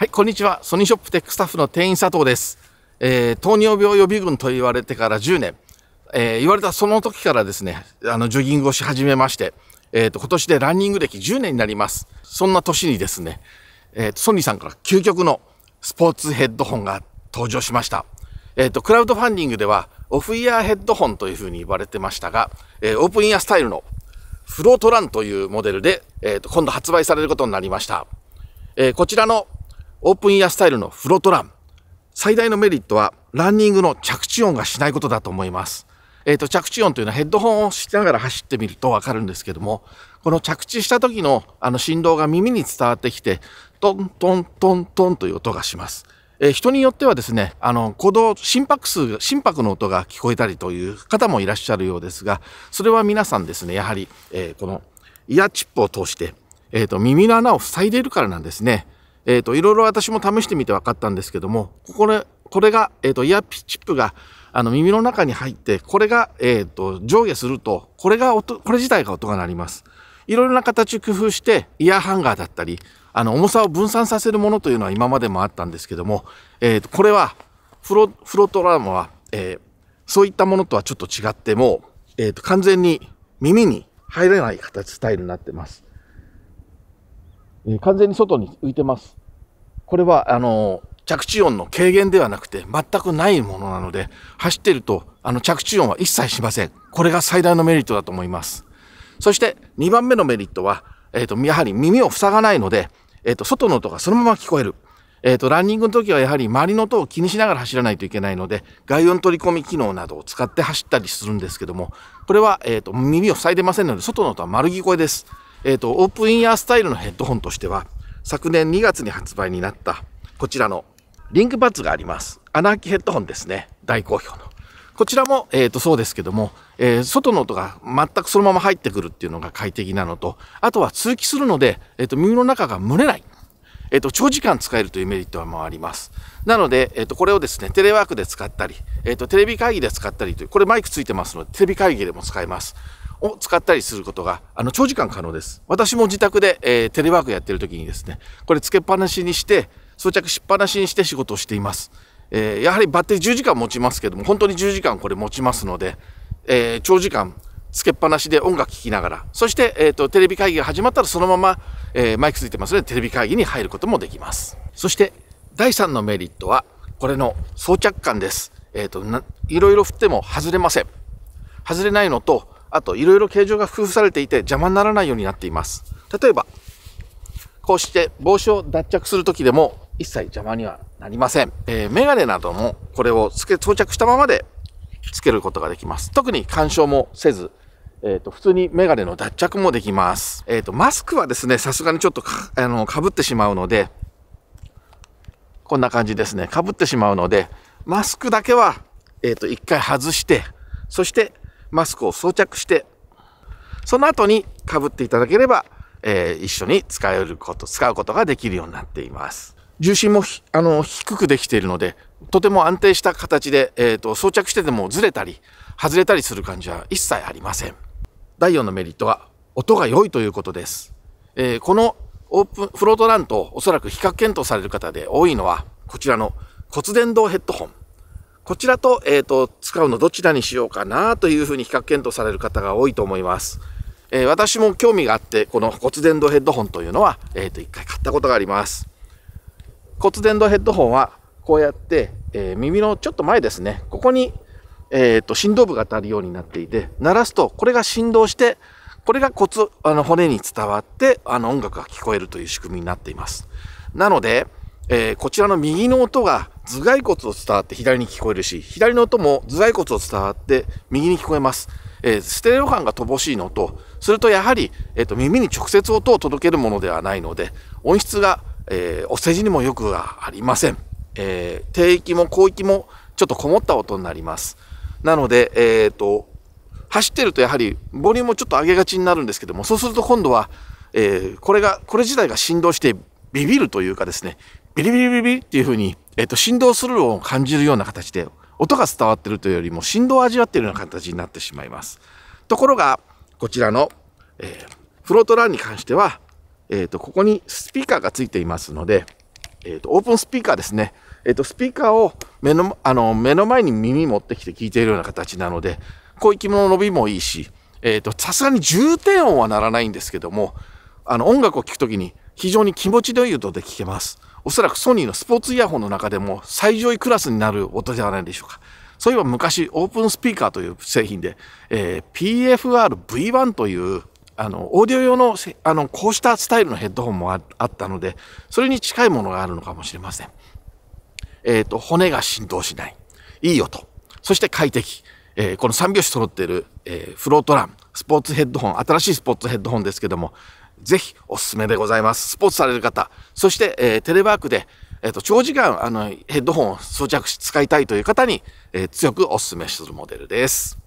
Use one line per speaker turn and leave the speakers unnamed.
はい、こんにちは。ソニーショップテックスタッフの店員佐藤です。えー、糖尿病予備軍と言われてから10年、えー、言われたその時からですね、あの、ジョギングをし始めまして、えっ、ー、と、今年でランニング歴10年になります。そんな年にですね、えっ、と、ソニーさんから究極のスポーツヘッドホンが登場しました。えっ、と、クラウドファンディングでは、オフイヤーヘッドホンというふうに言われてましたが、えオープンイヤースタイルのフロートランというモデルで、えっ、と、今度発売されることになりました。えこちらのオープンイヤースタイルのフロートラン最大のメリットはランニングの着地音がしないことだと思います。えーと、着地音というのはヘッドホンをしながら走ってみると分かるんですけどもこの着地した時のあの振動が耳に伝わってきてトントントントンという音がします。えー、人によってはですね、あの、鼓動、心拍数、心拍の音が聞こえたりという方もいらっしゃるようですが、それは皆さんですね、やはり、えー、このイヤーチップを通して、えっ、ー、と、耳の穴を塞いでいるからなんですね。えっ、ー、と、いろいろ私も試してみて分かったんですけども、これ、これが、えっ、ー、と、イヤピチップが、あの、耳の中に入って、これが、えっ、ー、と、上下すると、これが音、これ自体が音が鳴ります。いろいろな形を工夫して、イヤーハンガーだったり、あの、重さを分散させるものというのは今までもあったんですけども、えっ、と、これは、フロ、フロトラムは、えそういったものとはちょっと違っても、えっ、と、完全に耳に入れない形、スタイルになってます。え完全に外に浮いてます。これはあの着地音の軽減ではなくて全くないものなので走っているとあの着地音は一切しませんこれが最大のメリットだと思いますそして2番目のメリットは、えーと、やはり耳を塞がないので、えーと、外の音がそのまま聞こえる、えーと、ランニングの時はやはり周りの音を気にしながら走らないといけないので外音取り込み機能などを使って走ったりするんですけどもこれは、えー、と耳を塞いでませんので外の音は丸聞こえです、えー、とオープンイヤースタイルのヘッドホンとしては昨年2月に発売になったこちらのリンクバッツがあります。アナーキヘッドホンですね。大好評の。こちらも、えっ、ー、と、そうですけども、えー、外の音が全くそのまま入ってくるっていうのが快適なのと、あとは通気するので、えっ、ー、と、耳の中が蒸れない。えっ、と、長時間使えるというメリットはもあります。なので、えっ、と、これをですね、テレワークで使ったり、えっ、と、テレビ会議で使ったりという、これマイクついてますので、テレビ会議でも使えます。を使ったりすることが、あの、長時間可能です。私も自宅で、えー、テレワークやってる時にですね、これつけっぱなしにして、装着しっぱなしにして仕事をしています。えー、やはりバッテリー10時間持ちますけども、本当に10時間これ持ちますので、えー、長時間つけっぱなしで音楽聴きながら、そして、えーと、テレビ会議が始まったらそのまま、えー、マイクついてますのでテレビ会議に入ることもできます。そして第3のメリットはこれの装着感です。えーと、といろいろ振っても外れません。外れないのとあといろいろ形状が工夫されていて邪魔にならないようになっています。例えば、こうして帽子を脱着するときでも一切邪魔にはなりません。えー、メガネなどもこれをつけ装着したままでつけることができます。特に干渉もせず、えーと、普通にメガネの脱着もできます。えーと、マスクはですね、さすがにちょっとかあの被ってしまうので、こんな感じですね。かぶってしまうので、マスクだけは、えっ、ー、と、一回外して、そしてマスクを装着して、その後にかぶっていただければ、えー、一緒に使えること、使うことができるようになっています。重心もあの低くできているので、とても安定した形で、えーと、と装着しててもずれたり、外れたりする感じは一切ありません。第4のメリットは、音が良いということです。えー、このオープン、フロートランとおそらく比較検討される方で多いのは、こちらの骨伝導ヘッドホン。こちらと、えっ、ー、と、使うのどちらにしようかなというふうに比較検討される方が多いと思います。えー、私も興味があって、この骨伝導ヘッドホンというのは、えっ、ー、と、一回買ったことがあります。骨伝導ヘッドホンは、こうやって、え耳のちょっと前ですね、ここに、えっ、と、振動部が当たるようになっていて、鳴らすと、これが振動して、これが骨、あの、骨に伝わって、あの、音楽が聞こえるという仕組みになっています。なので、えこちらの右の音が頭蓋骨を伝わって左に聞こえるし、左の音も頭蓋骨を伝わって右に聞こえます。えー、ステレオ感が乏しいのと、するとやはり、えーと、耳に直接音を届けるものではないので、音質が、えー、お世辞にもよくはありません。えー、低域も高域もちょっとこもった音になります。なので、えっ、ー、と、走ってるとやはりボリュームをちょっと上げがちになるんですけども、そうすると今度は、えー、これが、これ自体が振動してビビるというかですね、ビリビリビリビっていう風に、えっと、振動するのを感じるような形で、音が伝わってるというよりも振動を味わっているような形になってしまいます。ところが、こちらの、えー、フロートランに関しては、えっ、ー、と、ここにスピーカーがついていますので、えっ、ー、と、オープンスピーカーですね。えっ、と、スピーカーを目の、あの、目の前に耳持ってきて聞いているような形なので、こういう着物の伸びもいいし、えっ、と、さすがに重低音はならないんですけども、あの、音楽を聴くときに、非常に気持ちのいい音で聞けます。おそらくソニーのスポーツイヤホンの中でも最上位クラスになる音ではないでしょうか。そういえば昔、オープンスピーカーという製品で、えー、PFR-V1 というあの、オーディオ用の、あの、こうしたスタイルのヘッドホンもあったので、それに近いものがあるのかもしれません。えっ、ー、と、骨が振動しない。いい音。そして快適。えー、この3拍子揃っている、えー、フロートラン、スポーツヘッドホン、新しいスポーツヘッドホンですけども、ぜひおすすめでございます。スポーツされる方、そして、えー、テレワークで、えっ、ー、と、長時間、あの、ヘッドホンを装着し、使いたいという方に、えー、強くおすすめするモデルです。